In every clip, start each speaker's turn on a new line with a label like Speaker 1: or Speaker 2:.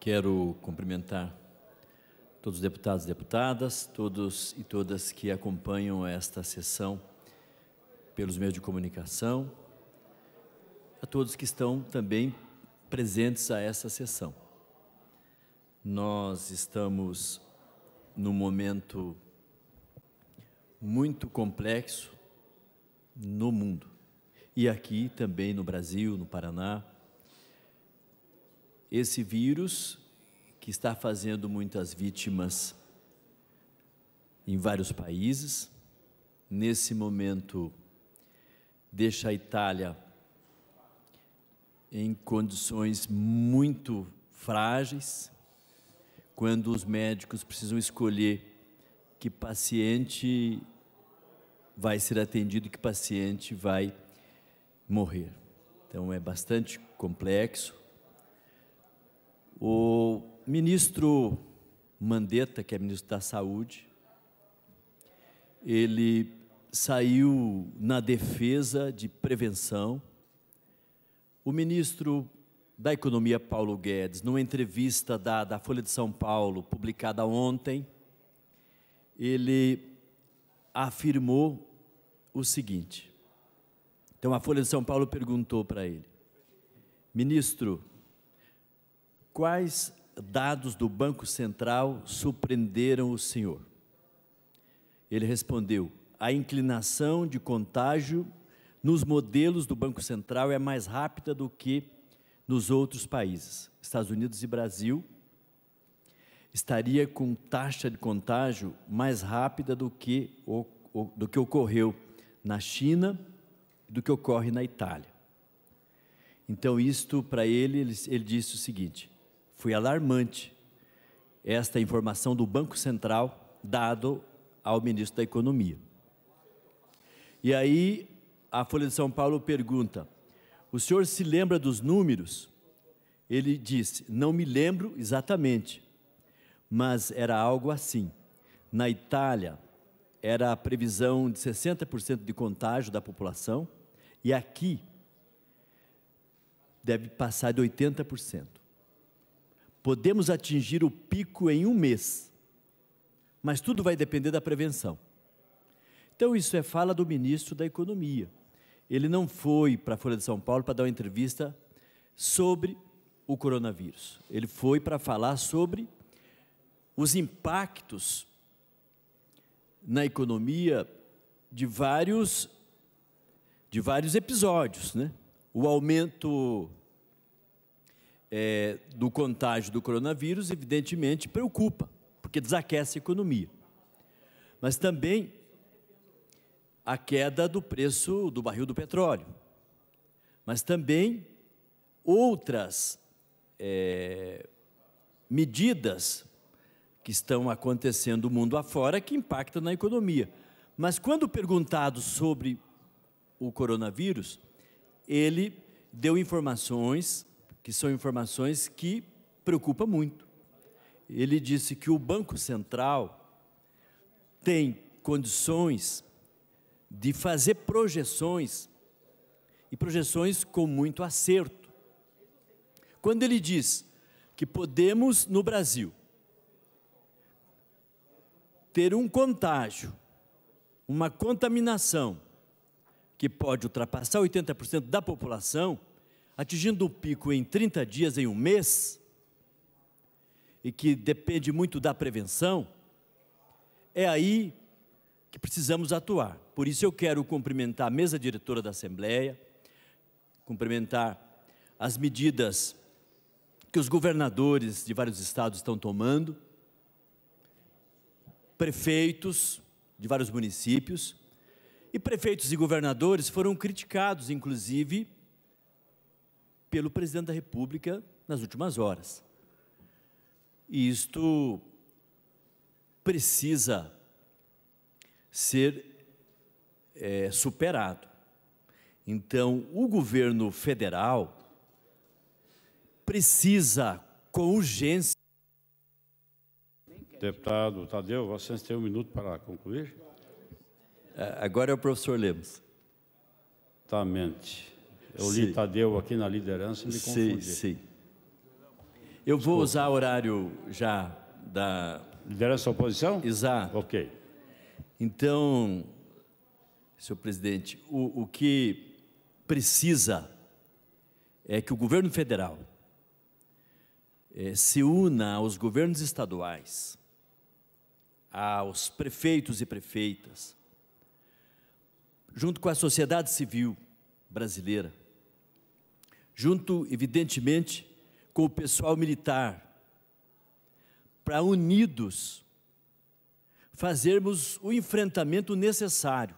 Speaker 1: Quero cumprimentar todos os deputados e deputadas, todos e todas que acompanham esta sessão pelos meios de comunicação, a todos que estão também presentes a esta sessão. Nós estamos num momento muito complexo no mundo e aqui também no Brasil, no Paraná, esse vírus que está fazendo muitas vítimas em vários países. Nesse momento, deixa a Itália em condições muito frágeis, quando os médicos precisam escolher que paciente vai ser atendido e que paciente vai morrer. Então é bastante complexo. O ministro Mandetta, que é ministro da Saúde, ele saiu na defesa de prevenção. O ministro da Economia, Paulo Guedes, numa entrevista da, da Folha de São Paulo, publicada ontem, ele afirmou o seguinte. Então, a Folha de São Paulo perguntou para ele: Ministro, Quais dados do Banco Central surpreenderam o senhor? Ele respondeu: a inclinação de contágio nos modelos do Banco Central é mais rápida do que nos outros países. Estados Unidos e Brasil estaria com taxa de contágio mais rápida do que, do que ocorreu na China e do que ocorre na Itália. Então, isto para ele, ele, ele disse o seguinte: foi alarmante esta informação do Banco Central dado ao ministro da Economia. E aí a Folha de São Paulo pergunta: o senhor se lembra dos números? Ele disse: não me lembro exatamente, mas era algo assim. Na Itália, era a previsão de 60% de contágio da população, e aqui deve passar de 80%. Podemos atingir o pico em um mês, mas tudo vai depender da prevenção. Então, isso é fala do ministro da Economia. Ele não foi para a Folha de São Paulo para dar uma entrevista sobre o coronavírus. Ele foi para falar sobre os impactos na economia de vários de vários episódios, né? O aumento é, do contágio do coronavírus, evidentemente, preocupa, porque desaquece a economia. Mas também a queda do preço do barril do petróleo. Mas também outras é, medidas que estão acontecendo no mundo afora que impactam na economia. Mas quando perguntado sobre o coronavírus, ele deu informações que são informações que preocupam muito. Ele disse que o Banco Central tem condições de fazer projeções e projeções com muito acerto. Quando ele diz que podemos no Brasil ter um contágio, uma contaminação que pode ultrapassar 80% da população, atingindo o pico em 30 dias, em um mês, e que depende muito da prevenção, é aí que precisamos atuar. Por isso eu quero cumprimentar a mesa diretora da Assembleia, cumprimentar as medidas que os governadores de vários estados estão tomando, prefeitos de vários municípios, e prefeitos e governadores foram criticados, inclusive, pelo presidente da República nas últimas horas. E isto precisa ser é, superado. Então, o governo federal precisa, com urgência. Deputado Tadeu, você tem um minuto para concluir? É, agora é o professor Lemos. Exatamente. Eu li sim. Tadeu aqui na liderança e me confundi. Sim, sim. Eu vou Desculpa. usar horário já da... Liderança da oposição? Exato. Ok. Então, senhor presidente, o, o que precisa é que o governo federal é, se una aos governos estaduais, aos prefeitos e prefeitas, junto com a sociedade civil brasileira, junto, evidentemente, com o pessoal militar, para unidos fazermos o enfrentamento necessário,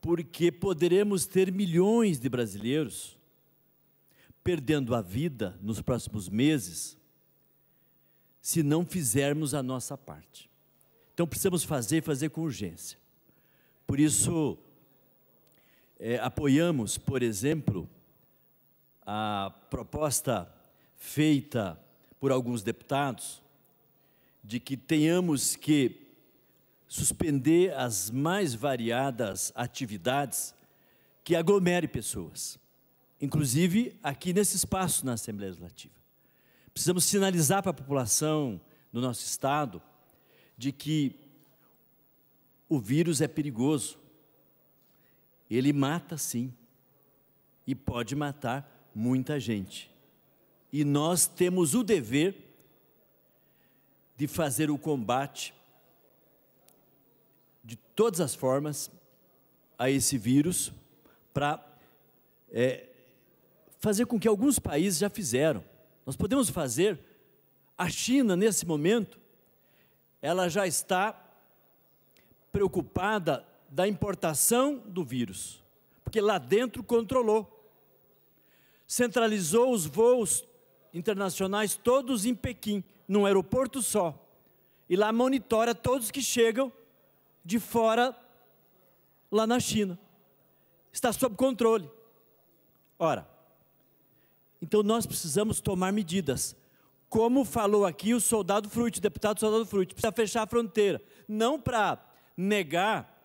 Speaker 1: porque poderemos ter milhões de brasileiros perdendo a vida nos próximos meses se não fizermos a nossa parte. Então precisamos fazer e fazer com urgência. Por isso, é, apoiamos, por exemplo, a proposta feita por alguns deputados de que tenhamos que suspender as mais variadas atividades que aglomere pessoas, inclusive aqui nesse espaço na Assembleia Legislativa. Precisamos sinalizar para a população do nosso Estado de que o vírus é perigoso, ele mata sim, e pode matar muita gente. E nós temos o dever de fazer o combate de todas as formas a esse vírus, para é, fazer com que alguns países já fizeram. Nós podemos fazer. A China, nesse momento, ela já está preocupada da importação do vírus, porque lá dentro controlou. Centralizou os voos internacionais todos em Pequim, num aeroporto só. E lá monitora todos que chegam de fora lá na China. Está sob controle. Ora, então nós precisamos tomar medidas. Como falou aqui o soldado Frutti, o deputado soldado Frutti, precisa fechar a fronteira, não para negar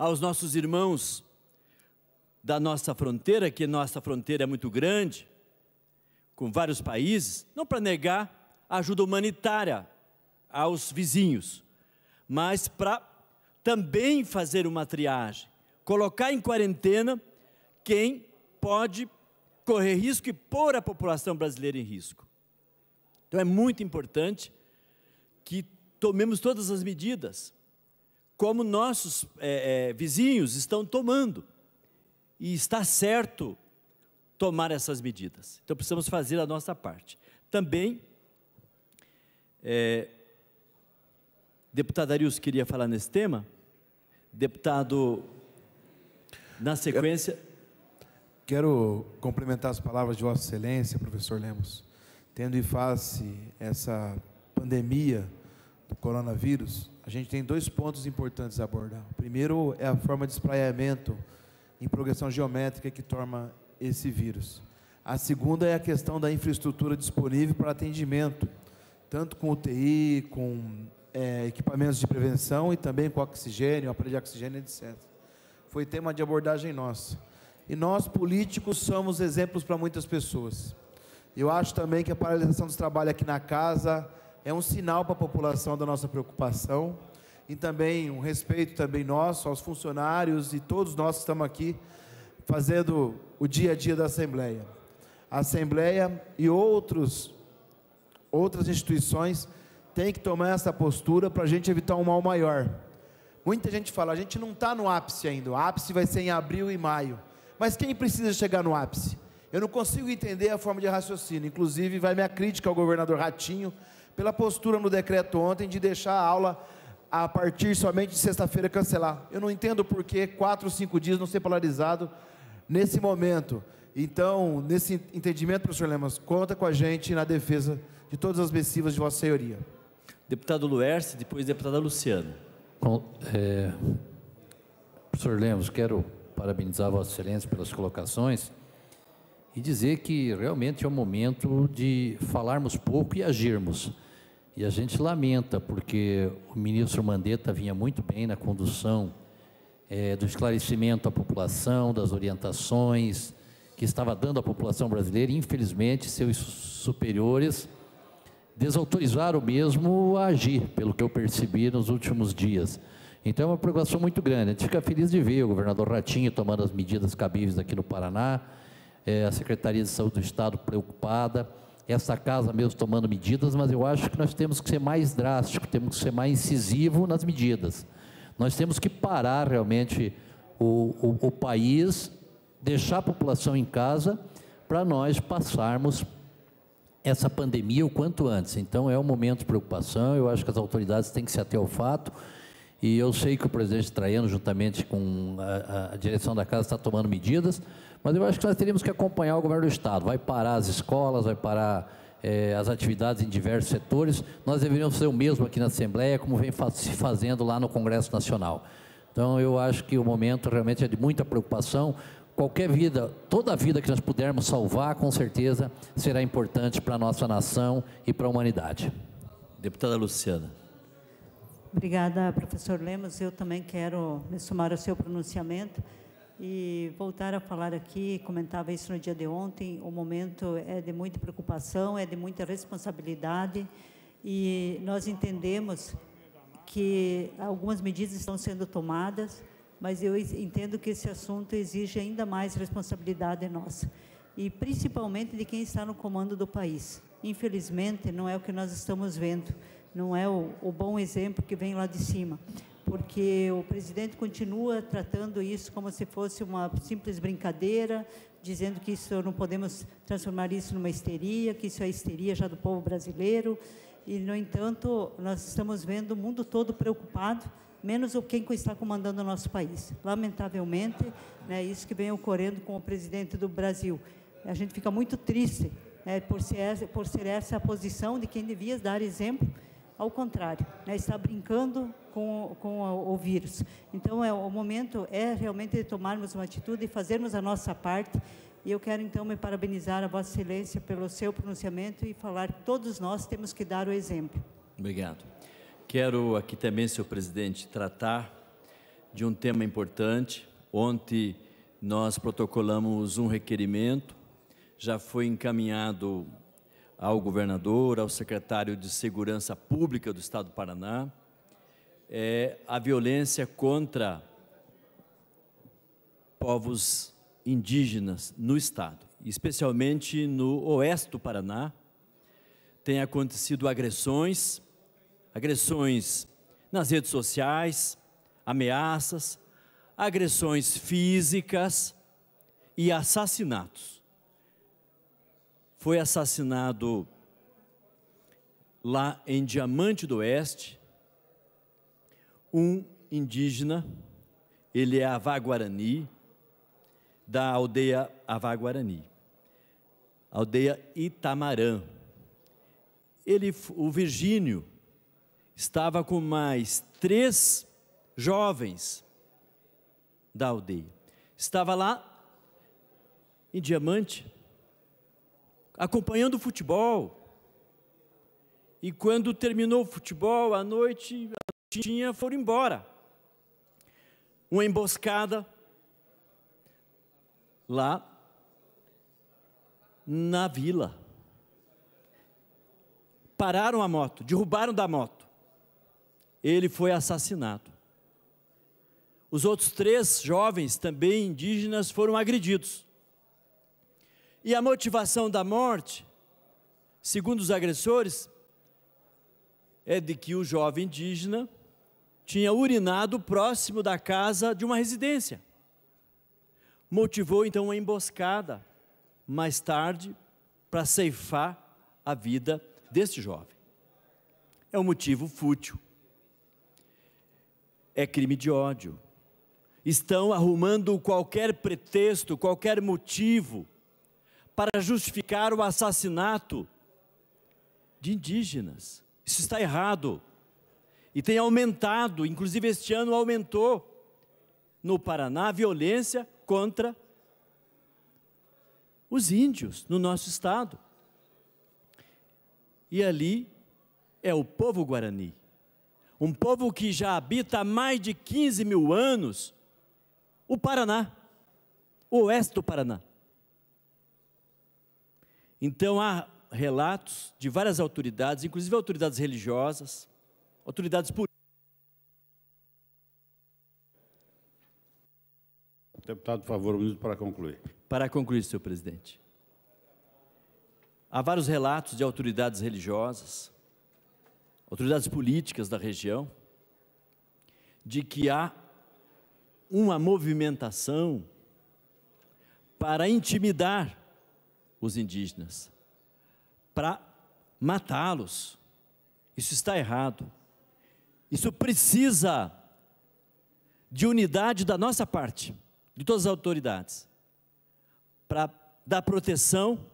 Speaker 1: aos nossos irmãos da nossa fronteira, que nossa fronteira é muito grande, com vários países, não para negar a ajuda humanitária aos vizinhos, mas para também fazer uma triagem, colocar em quarentena quem pode correr risco e pôr a população brasileira em risco. Então é muito importante que tomemos todas as medidas como nossos é, é, vizinhos estão tomando. E está certo tomar essas medidas. Então precisamos fazer a nossa parte. Também, é, deputado Arius queria falar nesse tema. Deputado,
Speaker 2: na sequência. Quero, quero complementar as palavras de Vossa Excelência, professor Lemos. Tendo em face essa pandemia do coronavírus, a gente tem dois pontos importantes a abordar. O primeiro é a forma de espraiamento em progressão geométrica que torna esse vírus. A segunda é a questão da infraestrutura disponível para atendimento, tanto com UTI, com é, equipamentos de prevenção e também com oxigênio, aparelho de oxigênio, etc. Foi tema de abordagem nossa. E nós, políticos, somos exemplos para muitas pessoas. Eu acho também que a paralisação dos trabalhos aqui na casa é um sinal para a população da nossa preocupação e também um respeito também nosso aos funcionários e todos nós que estamos aqui fazendo o dia a dia da Assembleia. A Assembleia e outros, outras instituições têm que tomar essa postura para a gente evitar um mal maior. Muita gente fala, a gente não está no ápice ainda, o ápice vai ser em abril e maio. Mas quem precisa chegar no ápice? Eu não consigo entender a forma de raciocínio. Inclusive, vai minha crítica ao governador Ratinho, pela postura no decreto ontem de deixar a aula a partir somente de sexta-feira cancelar. Eu não entendo por que quatro, cinco dias não ser polarizado nesse momento. Então, nesse entendimento, professor Lemos, conta com a gente na defesa de todas as missivas de Vossa Senhoria. Deputado Luerce, depois deputada Luciana.
Speaker 3: Bom, é, professor Lemos, quero parabenizar Vossa Excelência pelas colocações e dizer que realmente é um momento de falarmos pouco e agirmos. E a gente lamenta, porque o ministro Mandetta vinha muito bem na condução é, do esclarecimento à população, das orientações que estava dando à população brasileira. Infelizmente, seus superiores desautorizaram mesmo a agir, pelo que eu percebi nos últimos dias. Então é uma preocupação muito grande. A gente fica feliz de ver o governador Ratinho tomando as medidas cabíveis aqui no Paraná, é, a Secretaria de Saúde do Estado preocupada essa casa mesmo tomando medidas, mas eu acho que nós temos que ser mais drástico, temos que ser mais incisivo nas medidas. Nós temos que parar realmente o, o, o país, deixar a população em casa, para nós passarmos essa pandemia o quanto antes. Então é um momento de preocupação, eu acho que as autoridades têm que se ater ao fato. E eu sei que o presidente Traiano, juntamente com a, a, direção da casa, está tomando medidas, mas eu acho que nós teríamos que acompanhar o governo do Estado. Vai parar as escolas, vai parar eh, as atividades em diversos setores. Nós deveríamos fazer o mesmo aqui na Assembleia, como vem se fazendo lá no Congresso Nacional. Então, eu acho que o momento realmente é de muita preocupação. Qualquer vida, toda a vida que nós pudermos salvar, com certeza será importante para a nossa nação e para a humanidade.
Speaker 1: Deputada Luciana.
Speaker 4: Obrigada, professor Lemos. Eu também quero me somar ao seu pronunciamento e voltar a falar aqui, comentava isso no dia de ontem, o momento é de muita preocupação, é de muita responsabilidade e nós entendemos que algumas medidas estão sendo tomadas, mas eu entendo que esse assunto exige ainda mais responsabilidade nossa e principalmente de quem está no comando do país. Infelizmente, não é o que nós estamos vendo não é o, o bom exemplo que vem lá de cima porque o presidente continua tratando isso como se fosse uma simples brincadeira, dizendo que isso não podemos transformar isso numa histeria, que isso é histeria já do povo brasileiro. E no entanto, nós estamos vendo o mundo todo preocupado, menos o quem está comandando o nosso país. Lamentavelmente, é né, isso que vem ocorrendo com o presidente do Brasil. A gente fica muito triste por, né, ser, por ser essa a posição de quem devia dar exemplo ao contrário, né, está brincando com, com o, vírus. Então, é, o momento é realmente de tomarmos uma atitude e fazermos a nossa parte. E eu quero, então, me parabenizar a Vossa Excelência pelo seu pronunciamento e falar que todos nós temos que dar o exemplo.
Speaker 1: Obrigado. Quero aqui também, senhor presidente, tratar de um tema importante. Ontem nós protocolamos um requerimento, já foi encaminhado ao governador, ao secretário de Segurança Pública do Estado do Paraná, é a violência contra povos indígenas no Estado, especialmente no oeste do Paraná, tem acontecido agressões, agressões nas redes sociais, ameaças, agressões físicas e assassinatos foi assassinado lá em Diamante do Oeste, um indígena, ele é avaguarani, da aldeia avaguarani, aldeia Itamarã. Ele, o Virgínio, estava com mais três jovens da aldeia. Estava lá em Diamante, acompanhando o futebol. E quando terminou o futebol, à noite, a tinha foram embora. Uma emboscada lá na vila. Pararam a moto, derrubaram da moto. Ele foi assassinado. Os outros três jovens, também indígenas, foram agredidos. E a motivação da morte, segundo os agressores, é de que o jovem indígena tinha urinado próximo da casa de uma residência. Motivou então uma emboscada mais tarde para ceifar a vida deste jovem. É um motivo fútil. É crime de ódio. Estão arrumando qualquer pretexto, qualquer motivo para justificar o assassinato de indígenas. Isso está errado. E tem aumentado, inclusive este ano aumentou no Paraná a violência contra os índios no nosso estado. E ali é o povo guarani, um povo que já habita há mais de 15 mil anos o Paraná, o oeste do Paraná. Então há relatos de várias autoridades, inclusive autoridades religiosas, autoridades políticas. Deputado, por favor, um minuto para concluir. Para concluir, senhor presidente. Há vários relatos de autoridades religiosas, autoridades políticas da região, de que há uma movimentação para intimidar os indígenas para matá-los. Isso está errado. Isso precisa de unidade da nossa parte, de todas as autoridades, para dar proteção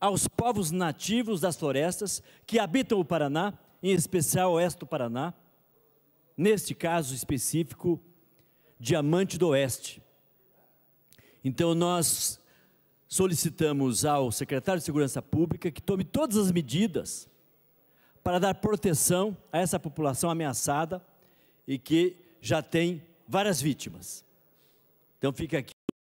Speaker 1: aos povos nativos das florestas que habitam o Paraná, em especial o oeste do Paraná, neste caso específico, Diamante do Oeste. Então nós solicitamos ao secretário de Segurança Pública que tome todas as medidas para dar proteção a essa população ameaçada e que já tem várias vítimas. Então
Speaker 4: fica aqui.